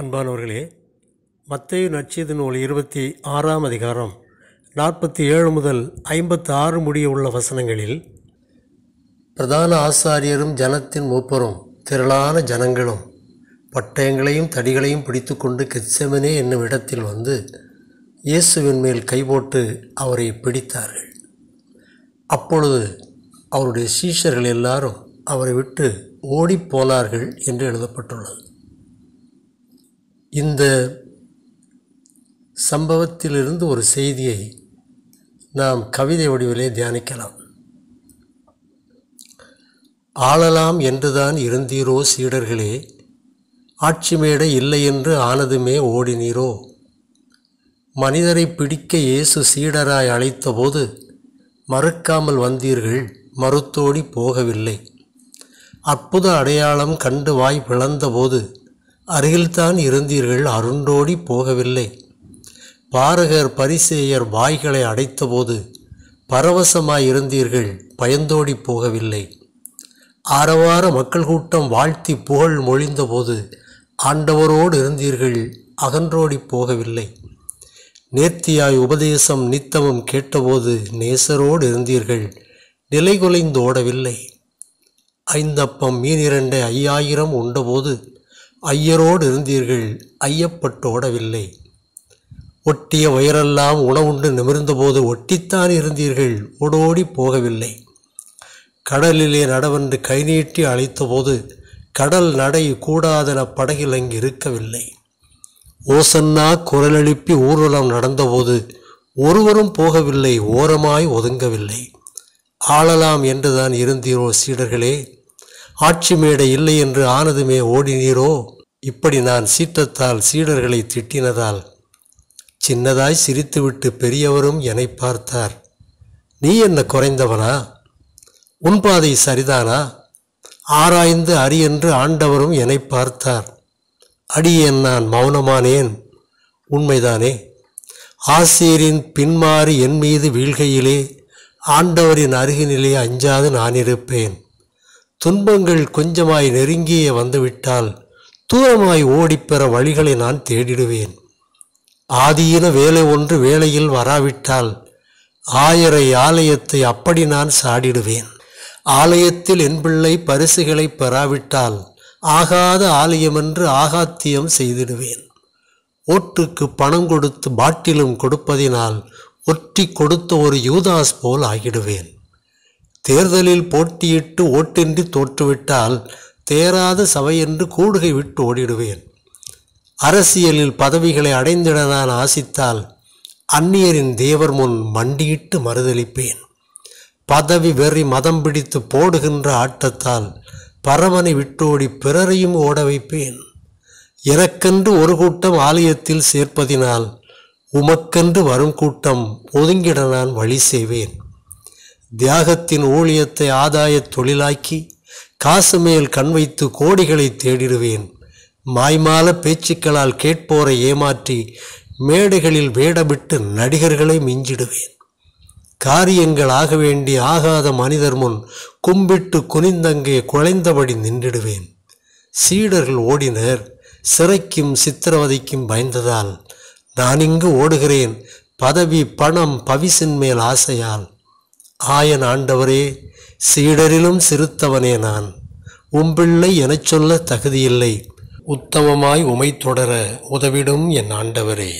அன்பானவர்களே மத்திய நச்சியது நூல் இருபத்தி ஆறாம் அதிகாரம் நாற்பத்தி ஏழு முதல் ஐம்பத்தி ஆறு முடிய உள்ள வசனங்களில் பிரதான ஆசாரியரும் ஜனத்தின் மூப்பரும் திரளான ஜனங்களும் பட்டயங்களையும் தடிகளையும் பிடித்து கொண்டு கெச்சமனே என்னும் இடத்தில் வந்து இயேசுவின் மேல் கைபோட்டு அவரை பிடித்தார்கள் அப்பொழுது அவருடைய சீஷர்கள் எல்லாரும் அவரை விட்டு ஓடிப்போனார்கள் என்று எழுதப்பட்டுள்ளது இந்த சம்பவத்திலிருந்து ஒரு செய்தியை நாம் கவிதை வடிவிலே தியானிக்கலாம் ஆளலாம் என்றுதான் இருந்தீரோ சீடர்களே ஆட்சி மேடை இல்லை என்று ஆனதுமே ஓடினீரோ மனிதரை பிடிக்க இயேசு சீடராய் அழைத்தபோது மறுக்காமல் வந்தீர்கள் மறுத்தோடி போகவில்லை அற்புத அடையாளம் கண்டு வாய் பிளந்தபோது அருகில்தான் இருந்தீர்கள் அருண்டோடி போகவில்லை பாரகர் பரிசேயர் வாய்களை அடைத்தபோது பரவசமாயிருந்தீர்கள் பயந்தோடி போகவில்லை ஆரவார மக்கள் கூட்டம் வாழ்த்தி புகழ் மொழிந்தபோது ஆண்டவரோடு இருந்தீர்கள் அகன்றோடி போகவில்லை நேர்த்தியாய் உபதேசம் நித்தமும் கேட்டபோது நேசரோடு இருந்தீர்கள் நிலைகுலைந்து ஓடவில்லை ஐந்தப்பம் மீனிரண்டை ஐயாயிரம் உண்டபோது ஐயரோடு இருந்தீர்கள் ஐயப்பட்டோடவில்லை ஒட்டிய வயிறெல்லாம் உணவுண்டு நிமிர்ந்தபோது ஒட்டித்தான் இருந்தீர்கள் ஓடோடி போகவில்லை கடலிலே நடவென்று கை நீட்டி அழைத்தபோது கடல் நடை கூடாதென படகில் அங்கு இருக்கவில்லை ஓசன்னா குரலெழுப்பி ஊர்வலம் நடந்தபோது ஒருவரும் போகவில்லை ஓரமாய் ஒதுங்கவில்லை ஆளலாம் என்றுதான் இருந்தீரோ சீடர்களே ஆட்சி மேடை இல்லை என்று ஆனதுமே ஓடினீரோ இப்படி நான் சீற்றத்தால் சீடர்களை திட்டினதால் சின்னதாய் சிரித்துவிட்டு பெரியவரும் என்னை பார்த்தார் நீ என்ன குறைந்தவனா உன் பாதை சரிதானா ஆராய்ந்து அறியன்று ஆண்டவரும் என்னை பார்த்தார் அடியேன் நான் மௌனமானேன் உண்மைதானே ஆசிரியரின் பின்மாறு என் மீது வீழ்கையிலே ஆண்டவரின் அருகினிலே அஞ்சாது நான் இருப்பேன் துன்பங்கள் கொஞ்சமாய் நெருங்கியே வந்துவிட்டால் தூரமாய் ஓடிப்பெற வழிகளை நான் தேடிடுவேன் ஆதியின வேலை ஒன்று வேலையில் வராவிட்டால் ஆயரை ஆலயத்தை அப்படி நான் சாடிடுவேன் ஆலயத்தில் என் பிள்ளை பரிசுகளை பெறாவிட்டால் ஆகாத ஆலயமென்று ஆகாத்தியம் செய்திடுவேன் ஓட்டுக்கு பணம் கொடுத்து பாட்டிலும் கொடுப்பதினால் ஒற்றி கொடுத்த ஒரு யூதாஸ் போல் ஆகிடுவேன் தேர்தலில் போட்டியிட்டு ஓட்டின்றி தோற்றுவிட்டால் தேராத சபை என்று கூடுகை விட்டு ஓடிடுவேன் அரசியலில் பதவிகளை அடைந்திட நான் ஆசித்தால் அந்நியரின் தேவர் முன் மண்டியிட்டு மறுதளிப்பேன் பதவி வெறி மதம் பிடித்து போடுகின்ற ஆட்டத்தால் பரமனை விட்டோடி பிறரையும் ஓட வைப்பேன் எனக்கென்று ஒரு கூட்டம் ஆலயத்தில் சேர்ப்பதினால் உமக்கென்று வரும் கூட்டம் ஒதுங்கிட நான் வழி செய்வேன் தியாகத்தின் ஊழியத்தை ஆதாயத் தொழிலாக்கி காசு மேல் கண் வைத்து கோடிகளை தேடிடுவேன் மாய்மால பேச்சுக்களால் கேட்போரை ஏமாற்றி மேடைகளில் வேடமிட்டு நடிகர்களை மிஞ்சிடுவேன் காரியங்கள் ஆக வேண்டி ஆகாத மனிதர் முன் கும்பிட்டு குனிந்தங்கே குலைந்தபடி நின்றிடுவேன் சீடர்கள் ஓடினர் சிறைக்கும் சித்திரவதைக்கும் பயந்ததால் நான் இங்கு ஓடுகிறேன் பதவி பணம் பவிசின் மேல் ஆசையால் ஆயன் ஆண்டவரே சீடரிலும் சிறுத்தவனே நான் உம்பிள்ளை எனச் சொல்ல தகுதியில்லை உத்தமமாய் உமை தொடர உதவிடும் என் ஆண்டவரே